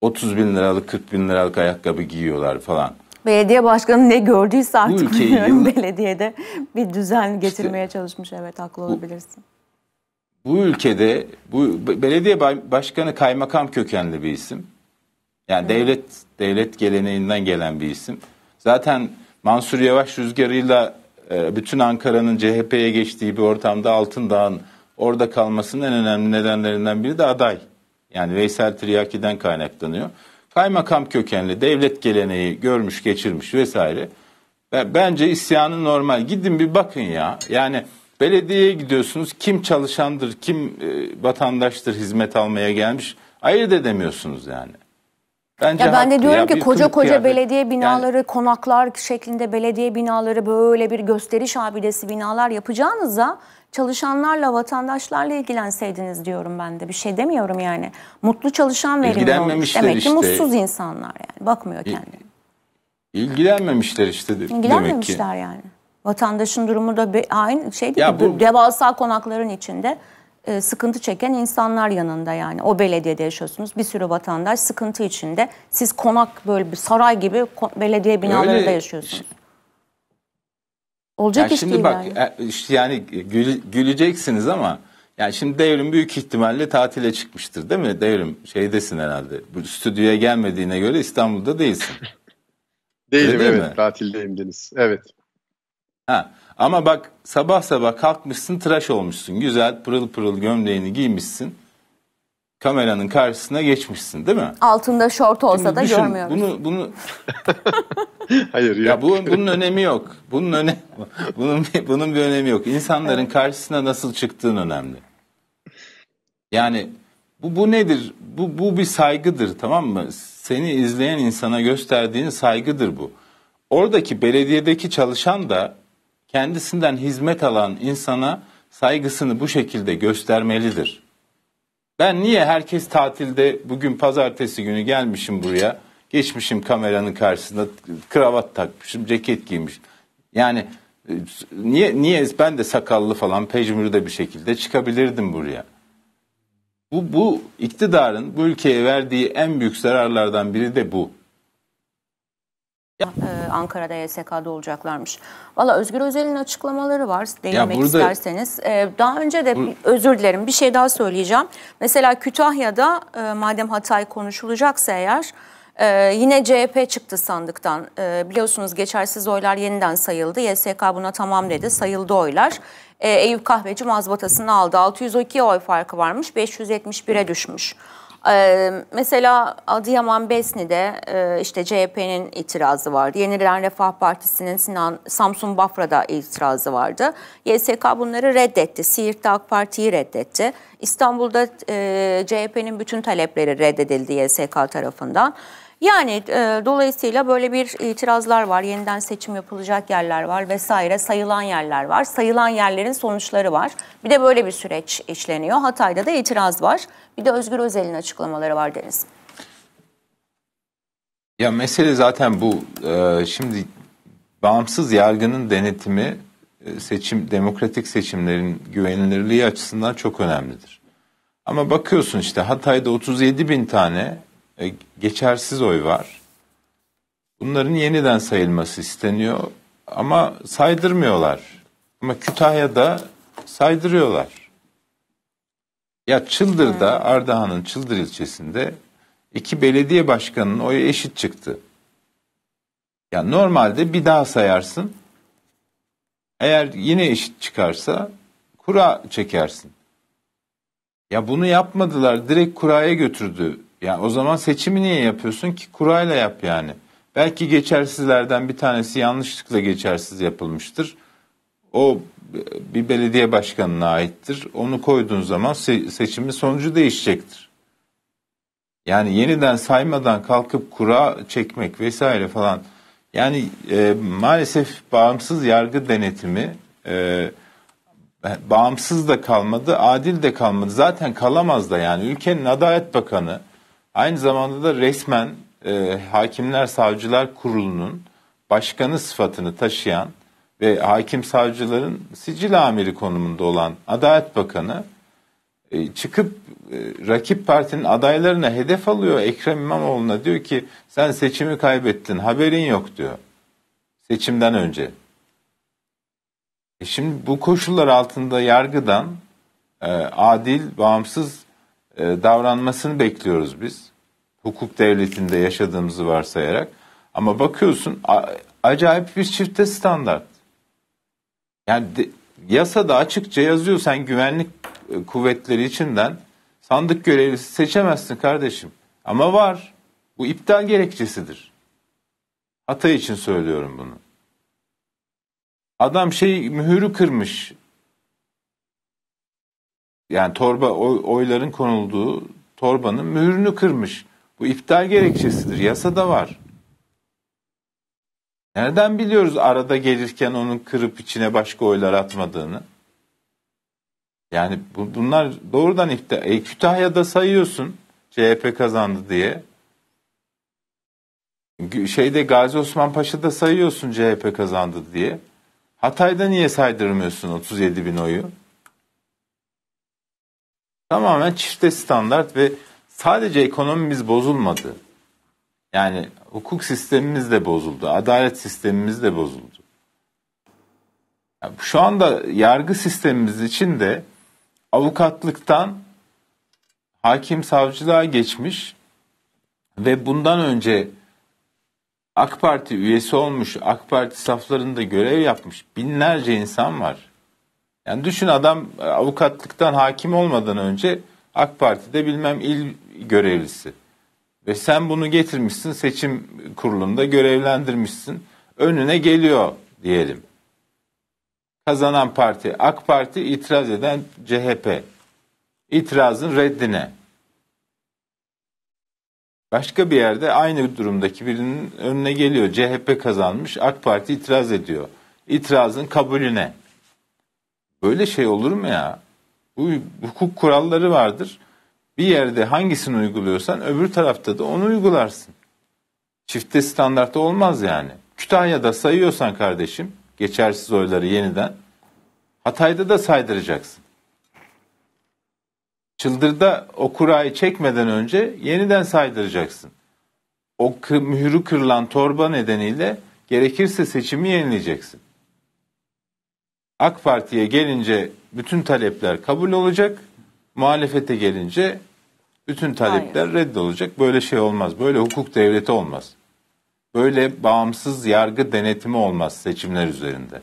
30 bin liralık 40 bin liralık ayakkabı giyiyorlar falan. Belediye başkanı ne gördüyse artık Bu bilmiyorum yıllar... belediyede bir düzen getirmeye işte, çalışmış. Evet haklı olabilirsin. Bu, ülkede bu belediye başkanı kaymakam kökenli bir isim. Yani Hı. devlet devlet geleneğinden gelen bir isim. Zaten Mansur Yavaş rüzgarıyla e, bütün Ankara'nın CHP'ye geçtiği bir ortamda Altındağ'ın orada kalmasının en önemli nedenlerinden biri de aday. Yani Veysel Tiryaki'den kaynaklanıyor. Kaymakam kökenli devlet geleneği görmüş geçirmiş vesaire. Bence isyanı normal. Gidin bir bakın ya. Yani belediyeye gidiyorsunuz. Kim çalışandır, kim e, vatandaştır hizmet almaya gelmiş. Ayırt edemiyorsunuz yani. Bence ya ben de diyorum ya, ki koca koca yerde. belediye binaları, yani, konaklar şeklinde belediye binaları böyle bir gösteriş abidesi binalar yapacağınıza çalışanlarla, vatandaşlarla ilgilenseydiniz diyorum ben de. Bir şey demiyorum yani. Mutlu çalışan verimli olmuş. Demek işte. ki mutsuz insanlar yani. Bakmıyor kendine. İlgilenmemişler işte İlgilenmemişler demek ki. yani. Vatandaşın durumu da aynı şey değil ki. Bu, devasa konakların içinde e, sıkıntı çeken insanlar yanında yani. O belediyede yaşıyorsunuz. Bir sürü vatandaş sıkıntı içinde. Siz konak böyle bir saray gibi belediye binalarında yaşıyorsunuz. Olacak yani iş şimdi değil bak, yani. E, işte yani güle güleceksiniz ama yani şimdi devrim büyük ihtimalle tatile çıkmıştır değil mi? Devrim şeydesin herhalde. Bu stüdyoya gelmediğine göre İstanbul'da değilsin. [LAUGHS] Değilim değil evet mi? tatildeyim Deniz. Evet. Ha. Ama bak sabah sabah kalkmışsın tıraş olmuşsun. Güzel pırıl pırıl gömleğini giymişsin. Kameranın karşısına geçmişsin değil mi? Altında şort olsa Şimdi da düşün, görmüyoruz. Bunu bunu [LAUGHS] Hayır yok. ya bu, bunun önemi yok. Bunun öne [LAUGHS] bunun bunun bir önemi yok. İnsanların evet. karşısına nasıl çıktığın önemli. Yani bu bu nedir? Bu bu bir saygıdır tamam mı? Seni izleyen insana gösterdiğin saygıdır bu. Oradaki belediyedeki çalışan da kendisinden hizmet alan insana saygısını bu şekilde göstermelidir. Ben niye herkes tatilde bugün pazartesi günü gelmişim buraya, geçmişim kameranın karşısında kravat takmışım, ceket giymiş. Yani e, niye niye ben de sakallı falan pejmürde bir şekilde çıkabilirdim buraya. Bu bu iktidarın bu ülkeye verdiği en büyük zararlardan biri de bu. E, Ankara'da YSK'da e olacaklarmış. Valla Özgür Özel'in açıklamaları var değinmek burada... isterseniz. E, daha önce de özür dilerim bir şey daha söyleyeceğim. Mesela Kütahya'da madem Hatay konuşulacaksa eğer... yine CHP çıktı sandıktan. biliyorsunuz geçersiz oylar yeniden sayıldı. YSK buna tamam dedi. Sayıldı oylar. Ee, Eyüp Kahveci mazbatasını aldı. 602 oy farkı varmış. 571'e düşmüş. Ee, mesela Adıyaman Besni'de e, işte CHP'nin itirazı vardı. Yeniden Refah Partisi'nin Sinan Samsun Bafra'da itirazı vardı. YSK bunları reddetti. Siirt'te AK Parti'yi reddetti. İstanbul'da e, CHP'nin bütün talepleri reddedildi YSK tarafından. Yani e, dolayısıyla böyle bir itirazlar var. Yeniden seçim yapılacak yerler var vesaire. Sayılan yerler var. Sayılan yerlerin sonuçları var. Bir de böyle bir süreç işleniyor. Hatay'da da itiraz var. Bir de Özgür Özel'in açıklamaları var Deniz. Ya mesele zaten bu. Ee, şimdi bağımsız yargının denetimi e, seçim demokratik seçimlerin güvenilirliği açısından çok önemlidir. Ama bakıyorsun işte Hatay'da 37 bin tane e, geçersiz oy var. Bunların yeniden sayılması isteniyor ama saydırmıyorlar. Ama Kütahya'da saydırıyorlar. Ya Çıldır'da hmm. Ardahan'ın Çıldır ilçesinde iki belediye başkanının oyu eşit çıktı. Ya normalde bir daha sayarsın. Eğer yine eşit çıkarsa kura çekersin. Ya bunu yapmadılar. Direkt kuraya götürdü ya o zaman seçimi niye yapıyorsun ki? Kurayla yap yani. Belki geçersizlerden bir tanesi yanlışlıkla geçersiz yapılmıştır. O bir belediye başkanına aittir. Onu koyduğun zaman se seçimin sonucu değişecektir. Yani yeniden saymadan kalkıp kura çekmek vesaire falan. Yani e, maalesef bağımsız yargı denetimi e, bağımsız da kalmadı, adil de kalmadı. Zaten kalamaz da yani. Ülkenin Adalet Bakanı Aynı zamanda da resmen e, Hakimler Savcılar Kurulu'nun başkanı sıfatını taşıyan ve hakim savcıların sicil amiri konumunda olan Adalet Bakanı e, çıkıp e, rakip partinin adaylarına hedef alıyor Ekrem İmamoğlu'na diyor ki sen seçimi kaybettin haberin yok diyor. Seçimden önce. E şimdi bu koşullar altında yargıdan e, adil, bağımsız ee, davranmasını bekliyoruz biz. Hukuk devletinde yaşadığımızı varsayarak. Ama bakıyorsun acayip bir çifte standart. Yani de, yasada açıkça yazıyor sen güvenlik e, kuvvetleri içinden sandık görevlisi seçemezsin kardeşim. Ama var. Bu iptal gerekçesidir. Hatay için söylüyorum bunu. Adam şey mühürü kırmış yani torba oy, oyların konulduğu torbanın mührünü kırmış. Bu iptal gerekçesidir. Yasada var. Nereden biliyoruz arada gelirken onun kırıp içine başka oylar atmadığını? Yani bu, bunlar doğrudan iptal. E, Kütahya'da sayıyorsun CHP kazandı diye. Şeyde Gazi Osman Paşa'da sayıyorsun CHP kazandı diye. Hatay'da niye saydırmıyorsun 37 bin oyu? tamamen çifte standart ve sadece ekonomimiz bozulmadı. Yani hukuk sistemimiz de bozuldu, adalet sistemimiz de bozuldu. şu anda yargı sistemimiz için de avukatlıktan hakim savcılığa geçmiş ve bundan önce AK Parti üyesi olmuş, AK Parti saflarında görev yapmış binlerce insan var. Yani düşün adam e, avukatlıktan hakim olmadan önce AK Parti'de bilmem il görevlisi. Ve sen bunu getirmişsin seçim kurulunda görevlendirmişsin. Önüne geliyor diyelim. Kazanan parti AK Parti itiraz eden CHP. İtirazın reddine. Başka bir yerde aynı durumdaki birinin önüne geliyor. CHP kazanmış, AK Parti itiraz ediyor. İtirazın kabulüne. Böyle şey olur mu ya? Bu hukuk kuralları vardır. Bir yerde hangisini uyguluyorsan öbür tarafta da onu uygularsın. Çifte standartta olmaz yani. Kütahya'da sayıyorsan kardeşim geçersiz oyları yeniden Hatay'da da saydıracaksın. Çıldırda o kurayı çekmeden önce yeniden saydıracaksın. O mührü kırılan torba nedeniyle gerekirse seçimi yenileyeceksin. AK Parti'ye gelince bütün talepler kabul olacak. Muhalefete gelince bütün talepler Hayır. reddolacak. Böyle şey olmaz. Böyle hukuk devleti olmaz. Böyle bağımsız yargı denetimi olmaz seçimler üzerinde.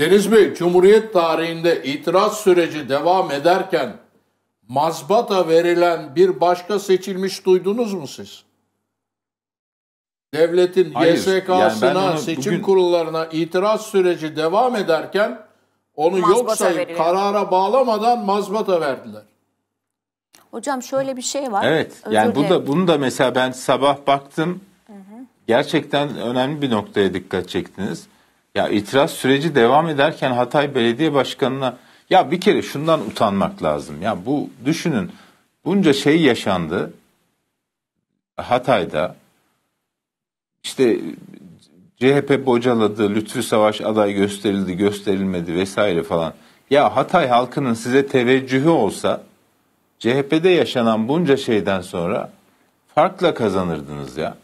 Deniz Bey, Cumhuriyet tarihinde itiraz süreci devam ederken mazbata verilen bir başka seçilmiş duydunuz mu siz? devletin YSK'sına, yani seçim bugün... kurullarına itiraz süreci devam ederken onu yok sayıp karara bağlamadan mazbata verdiler. Hocam şöyle bir şey var. Evet. Özür yani bu da bunu da mesela ben sabah baktım. Gerçekten önemli bir noktaya dikkat çektiniz. Ya itiraz süreci devam ederken Hatay Belediye Başkanı'na ya bir kere şundan utanmak lazım. Ya bu düşünün bunca şey yaşandı. Hatay'da işte CHP bocaladı, Lütfü Savaş aday gösterildi, gösterilmedi vesaire falan. Ya Hatay halkının size teveccühü olsa CHP'de yaşanan bunca şeyden sonra farkla kazanırdınız ya.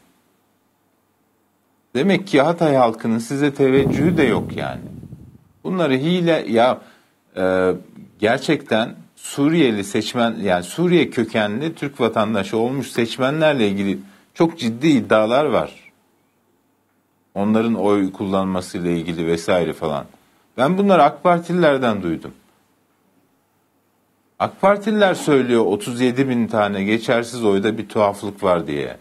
Demek ki Hatay halkının size teveccühü de yok yani. Bunları hile ya e, gerçekten Suriyeli seçmen yani Suriye kökenli Türk vatandaşı olmuş seçmenlerle ilgili çok ciddi iddialar var. Onların oy kullanmasıyla ilgili vesaire falan. Ben bunları AK Partililerden duydum. AK Partililer söylüyor 37 bin tane geçersiz oyda bir tuhaflık var diye.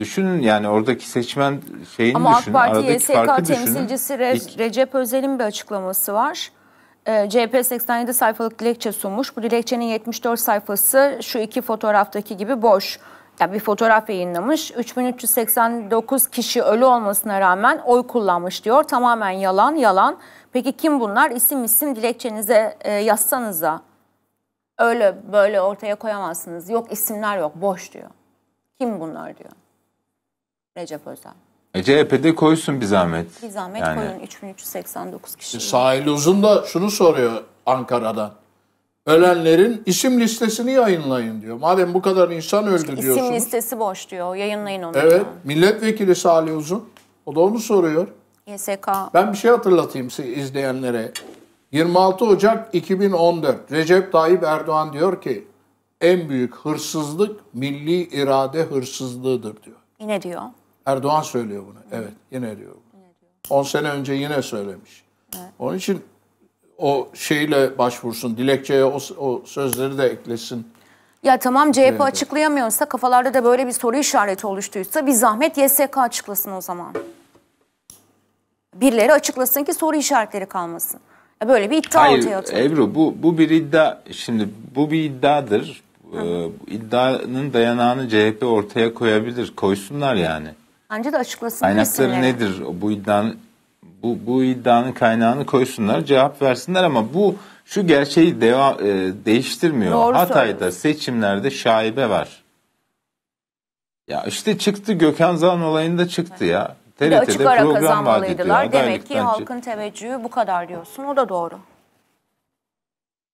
Düşünün yani oradaki seçmen şeyini Ama düşünün. Ama AK Parti YSK temsilcisi Re Recep Özel'in bir açıklaması var. E, CHP 87 sayfalık dilekçe sunmuş. Bu dilekçenin 74 sayfası şu iki fotoğraftaki gibi boş yani bir fotoğraf yayınlamış. 3389 kişi ölü olmasına rağmen oy kullanmış diyor. Tamamen yalan yalan. Peki kim bunlar? İsim isim dilekçenize e, yazsanız öyle böyle ortaya koyamazsınız. Yok isimler yok boş diyor. Kim bunlar diyor. Recep Özel. E, CHP'de koysun bir zahmet. Bir zahmet yani. koyun 3389 kişi. Sahil Uzun da şunu soruyor Ankara'dan ölenlerin isim listesini yayınlayın diyor. Madem bu kadar insan öldü işte diyorsunuz. İsim listesi boş diyor. Yayınlayın onu. Evet. Diyor. Milletvekili Salih Uzun. O da onu soruyor. YSK. Ben bir şey hatırlatayım izleyenlere. 26 Ocak 2014 Recep Tayyip Erdoğan diyor ki en büyük hırsızlık milli irade hırsızlığıdır diyor. Yine diyor. Erdoğan söylüyor bunu. Evet yine diyor. Yine diyor. 10 sene önce yine söylemiş. Evet. Onun için o şeyle başvursun, dilekçeye o, o sözleri de eklesin. Ya tamam CHP evet. açıklayamıyorsa, kafalarda da böyle bir soru işareti oluştuysa bir zahmet YSK açıklasın o zaman. Birileri açıklasın ki soru işaretleri kalmasın. Ya böyle bir iddia Hayır, ortaya atıyor. Ebru bu, bu bir iddia. Şimdi bu bir iddiadır. Hı. Ee, iddianın dayanağını CHP ortaya koyabilir. Koysunlar yani. Bence de açıklasın. Kaynakları nedir? Bu iddianın bu, bu iddianın kaynağını koysunlar cevap versinler ama bu şu gerçeği deva, e, değiştirmiyor. Doğru Hatay'da seçimlerde şaibe var. Ya işte çıktı Gökhan Zan olayında çıktı ya. TRT'de ara program vaat Demek ki halkın teveccühü bu kadar diyorsun. O da doğru.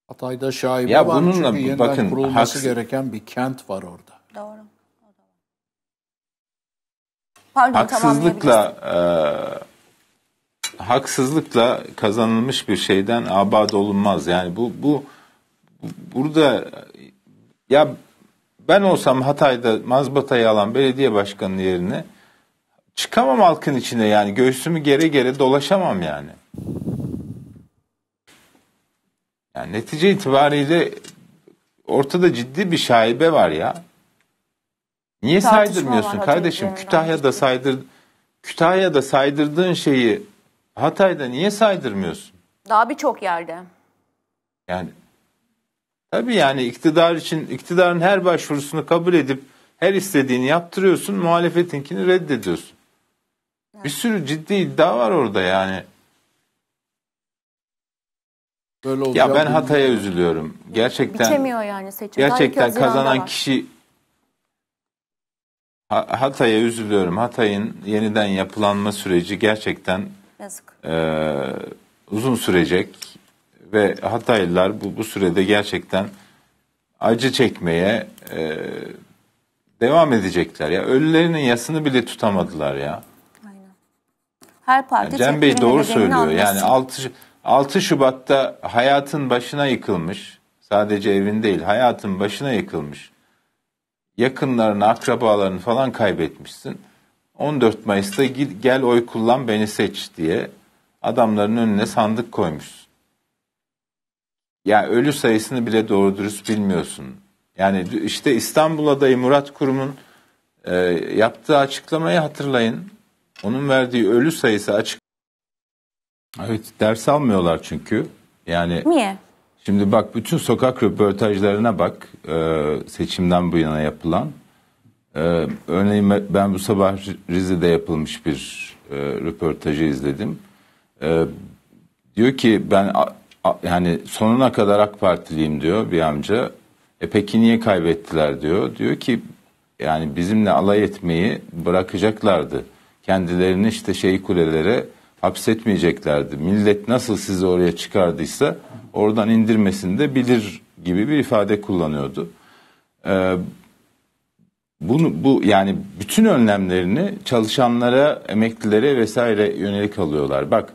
Hatay'da şaibe ya var bununla, çünkü yeniden bakın, kurulması haksız... gereken bir kent var orada. Doğru. Pardon, haksızlıkla e, haksızlıkla kazanılmış bir şeyden abad olunmaz. Yani bu bu burada ya ben olsam Hatay'da mazbatayı alan belediye başkanının yerine çıkamam halkın içine yani göğsümü gere gere dolaşamam yani. Yani netice itibariyle ortada ciddi bir şaibe var ya. Niye Tartışma saydırmıyorsun kardeşim? Kütahya'da saydır Kütahya'da saydırdığın şeyi Hatay'da niye saydırmıyorsun? Daha birçok yerde. Yani tabii yani iktidar için iktidarın her başvurusunu kabul edip her istediğini yaptırıyorsun, muhalefetinkini reddediyorsun. Evet. Bir sürü ciddi iddia var orada yani. Böyle oldu ya ben Hatay'a şey üzülüyorum. Gerçekten bitemiyor yani seçim. Gerçekten kazanan kişi Hatay'a üzülüyorum. Hatay'ın yeniden yapılanma süreci gerçekten Yazık. Ee, uzun sürecek ve Hataylılar bu, bu sürede gerçekten acı çekmeye e, devam edecekler ya. Ölülerinin yasını bile tutamadılar ya. Her parti yani Cem Bey doğru söylüyor. Yani 6 6 Şubat'ta hayatın başına yıkılmış. Sadece evin değil, hayatın başına yıkılmış. Yakınlarını, akrabalarını falan kaybetmişsin. 14 Mayıs'ta git, gel oy kullan beni seç diye adamların önüne sandık koymuş. Ya ölü sayısını bile doğru dürüst bilmiyorsun. Yani işte İstanbul adayı Murat Kurum'un e, yaptığı açıklamayı hatırlayın. Onun verdiği ölü sayısı açık. Evet ders almıyorlar çünkü. Yani Niye? Şimdi bak bütün sokak röportajlarına bak e, seçimden bu yana yapılan. Ee, örneğin ben bu sabah Rize'de yapılmış bir e, röportajı izledim. Ee, diyor ki ben a, a, yani sonuna kadar AK Partiliyim diyor bir amca. E peki niye kaybettiler diyor. Diyor ki yani bizimle alay etmeyi bırakacaklardı. Kendilerini işte şey kulelere hapsetmeyeceklerdi. Millet nasıl sizi oraya çıkardıysa oradan indirmesini de bilir gibi bir ifade kullanıyordu. Ee, bunu bu yani bütün önlemlerini çalışanlara, emeklilere vesaire yönelik alıyorlar. Bak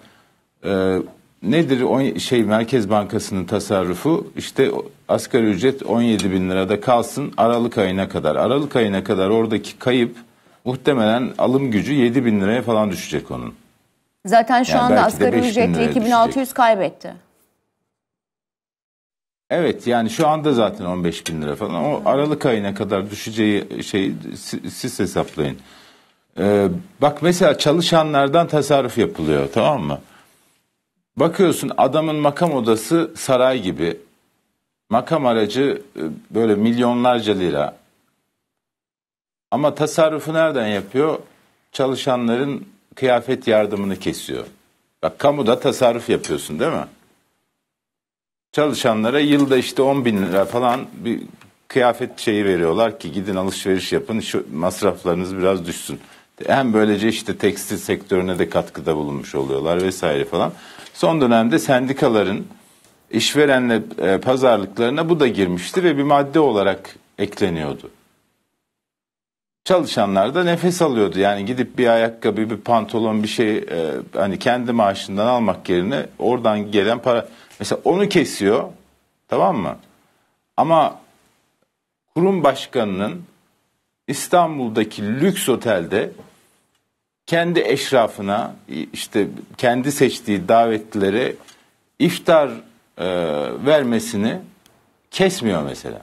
e, nedir o şey Merkez Bankası'nın tasarrufu işte asgari ücret 17 bin lirada kalsın Aralık ayına kadar. Aralık ayına kadar oradaki kayıp muhtemelen alım gücü 7 bin liraya falan düşecek onun. Zaten şu yani anda asgari ücretle 2600 düşecek. kaybetti. Evet yani şu anda zaten 15 bin lira falan. O Aralık ayına kadar düşeceği şey siz hesaplayın. Ee, bak mesela çalışanlardan tasarruf yapılıyor tamam mı? Bakıyorsun adamın makam odası saray gibi. Makam aracı e, böyle milyonlarca lira. Ama tasarrufu nereden yapıyor? Çalışanların kıyafet yardımını kesiyor. Bak kamuda tasarruf yapıyorsun değil mi? çalışanlara yılda işte 10 bin lira falan bir kıyafet şeyi veriyorlar ki gidin alışveriş yapın şu masraflarınız biraz düşsün. Hem böylece işte tekstil sektörüne de katkıda bulunmuş oluyorlar vesaire falan. Son dönemde sendikaların işverenle e, pazarlıklarına bu da girmişti ve bir madde olarak ekleniyordu. Çalışanlar da nefes alıyordu. Yani gidip bir ayakkabı, bir pantolon, bir şey e, hani kendi maaşından almak yerine oradan gelen para Mesela onu kesiyor. Tamam mı? Ama kurum başkanının İstanbul'daki lüks otelde kendi eşrafına işte kendi seçtiği davetlilere iftar e, vermesini kesmiyor mesela.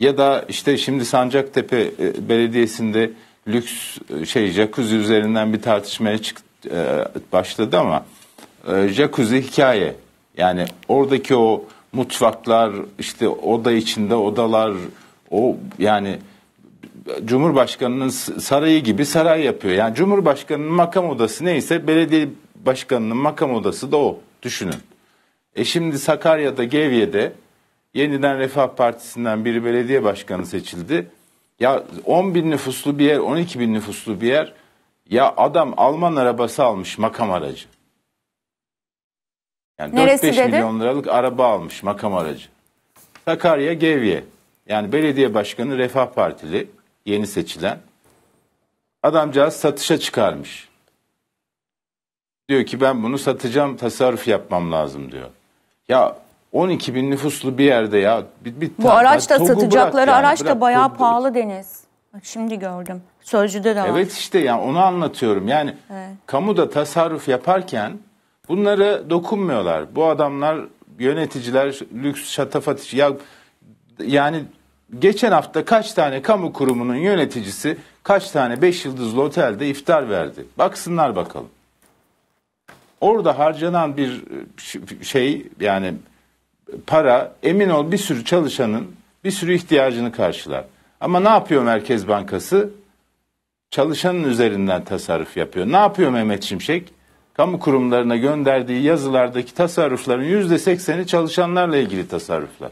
Ya da işte şimdi Sancaktepe e, Belediyesi'nde lüks e, şey jacuzzi üzerinden bir tartışmaya çık, e, başladı ama e, jacuzzi hikaye yani oradaki o mutfaklar, işte oda içinde odalar, o yani Cumhurbaşkanının sarayı gibi saray yapıyor. Yani Cumhurbaşkanının makam odası neyse belediye başkanının makam odası da o. Düşünün. E şimdi Sakarya'da, Gevye'de yeniden Refah Partisi'nden biri belediye başkanı seçildi. Ya 10 bin nüfuslu bir yer, 12 bin nüfuslu bir yer. Ya adam Alman arabası almış makam aracı. Yani Neresi 4-5 dedi? milyon liralık araba almış makam aracı. Sakarya Gevye. Yani belediye başkanı Refah Partili yeni seçilen. Adamcağız satışa çıkarmış. Diyor ki ben bunu satacağım tasarruf yapmam lazım diyor. Ya 12 bin nüfuslu bir yerde ya. Bir, bir Bu araç da satacakları yani. araç da bayağı togu. pahalı Deniz. şimdi gördüm. Sözcüde de var. Evet işte yani onu anlatıyorum. Yani evet. kamuda tasarruf yaparken Bunları dokunmuyorlar. Bu adamlar yöneticiler lüks şatafat ya yani geçen hafta kaç tane kamu kurumunun yöneticisi kaç tane beş yıldızlı otelde iftar verdi? Baksınlar bakalım. Orada harcanan bir e, şey yani para emin ol bir sürü çalışanın bir sürü ihtiyacını karşılar. Ama ne yapıyor Merkez Bankası? Çalışanın üzerinden tasarruf yapıyor. Ne yapıyor Mehmet Şimşek? kamu kurumlarına gönderdiği yazılardaki tasarrufların yüzde sekseni çalışanlarla ilgili tasarruflar.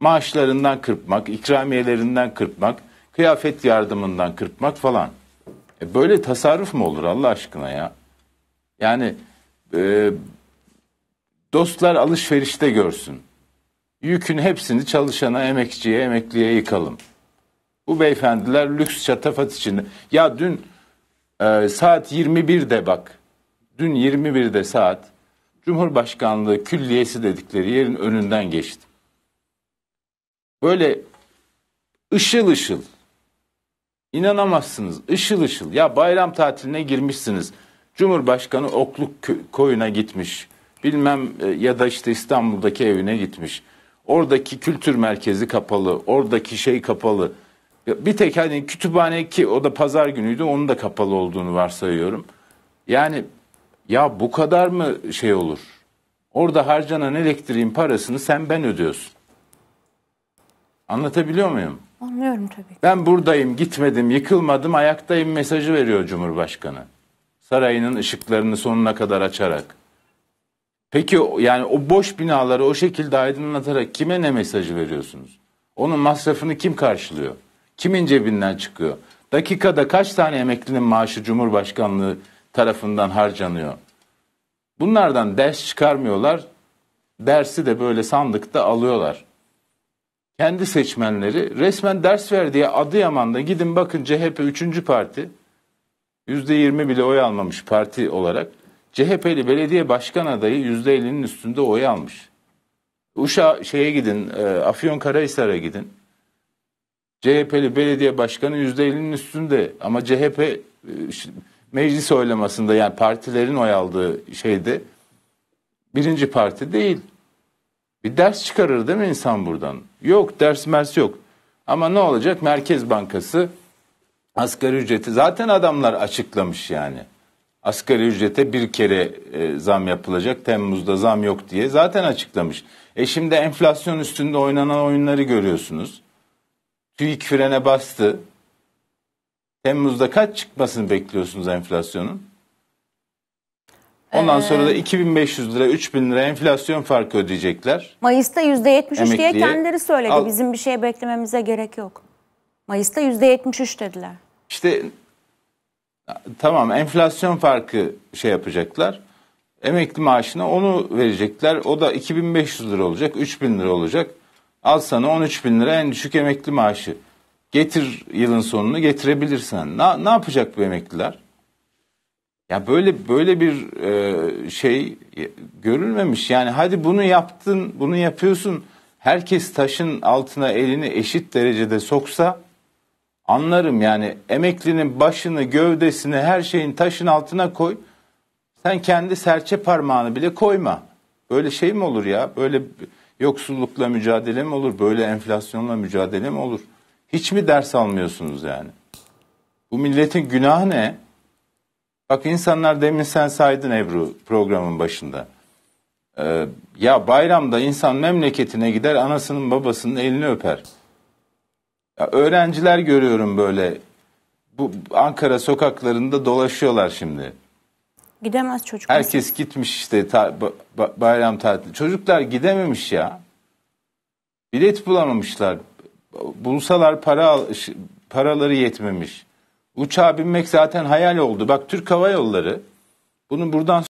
Maaşlarından kırpmak, ikramiyelerinden kırpmak, kıyafet yardımından kırpmak falan. E böyle tasarruf mu olur Allah aşkına ya? Yani e, dostlar alışverişte görsün. Yükün hepsini çalışana, emekçiye, emekliye yıkalım. Bu beyefendiler lüks çatafat içinde. Ya dün e, saat 21'de bak dün 21'de saat Cumhurbaşkanlığı Külliyesi dedikleri yerin önünden geçtim. Böyle ışıl ışıl inanamazsınız ışıl ışıl ya bayram tatiline girmişsiniz. Cumhurbaşkanı Okluk koyuna gitmiş bilmem e, ya da işte İstanbul'daki evine gitmiş. Oradaki kültür merkezi kapalı, oradaki şey kapalı. Bir tek hani kütüphane ki o da pazar günüydü onun da kapalı olduğunu varsayıyorum. Yani ya bu kadar mı şey olur? Orada harcanan elektriğin parasını sen ben ödüyorsun. Anlatabiliyor muyum? Anlıyorum tabii. Ki. Ben buradayım, gitmedim, yıkılmadım, ayaktayım mesajı veriyor Cumhurbaşkanı. Sarayının ışıklarını sonuna kadar açarak. Peki yani o boş binaları o şekilde aydınlatarak kime ne mesajı veriyorsunuz? Onun masrafını kim karşılıyor? Kimin cebinden çıkıyor? Dakikada kaç tane emeklinin maaşı Cumhurbaşkanlığı tarafından harcanıyor. Bunlardan ders çıkarmıyorlar. Dersi de böyle sandıkta alıyorlar. Kendi seçmenleri resmen ders verdiği Adıyaman'da gidin bakın CHP 3. parti %20 bile oy almamış parti olarak CHP'li belediye başkan adayı %50'nin üstünde oy almış. Uşa şeye gidin, Afyon e, Afyonkarahisar'a gidin. CHP'li belediye başkanı %50'nin üstünde ama CHP e, meclis oylamasında yani partilerin oy aldığı şeyde birinci parti değil. Bir ders çıkarır değil mi insan buradan? Yok ders mers yok. Ama ne olacak? Merkez Bankası asgari ücreti zaten adamlar açıklamış yani. Asgari ücrete bir kere e, zam yapılacak. Temmuz'da zam yok diye zaten açıklamış. E şimdi enflasyon üstünde oynanan oyunları görüyorsunuz. TÜİK frene bastı. Temmuz'da kaç çıkmasını bekliyorsunuz enflasyonun? Ondan ee, sonra da 2500 lira 3000 lira enflasyon farkı ödeyecekler. Mayıs'ta %73 diye kendileri söyledi. Al, Bizim bir şey beklememize gerek yok. Mayıs'ta %73 dediler. İşte tamam enflasyon farkı şey yapacaklar. Emekli maaşına onu verecekler. O da 2500 lira olacak, 3000 lira olacak. Al sana 13 bin lira en düşük emekli maaşı. Getir yılın sonunu getirebilirsen. Ne, ne yapacak bu emekliler? Ya böyle böyle bir e, şey görülmemiş. Yani hadi bunu yaptın, bunu yapıyorsun. Herkes taşın altına elini eşit derecede soksa anlarım yani emeklinin başını, gövdesini, her şeyin taşın altına koy. Sen kendi serçe parmağını bile koyma. Böyle şey mi olur ya? Böyle yoksullukla mücadele mi olur? Böyle enflasyonla mücadele mi olur? Hiç mi ders almıyorsunuz yani? Bu milletin günahı ne? Bak insanlar demin sen saydın Ebru programın başında. Ee, ya bayramda insan memleketine gider anasının babasının elini öper. Ya öğrenciler görüyorum böyle. Bu Ankara sokaklarında dolaşıyorlar şimdi. Gidemez çocuk. Herkes gitmiş işte ta, ba, bayram tatili. Çocuklar gidememiş ya. Bilet bulamamışlar bulsalar para paraları yetmemiş. Uçağa binmek zaten hayal oldu. Bak Türk Hava Yolları bunun buradan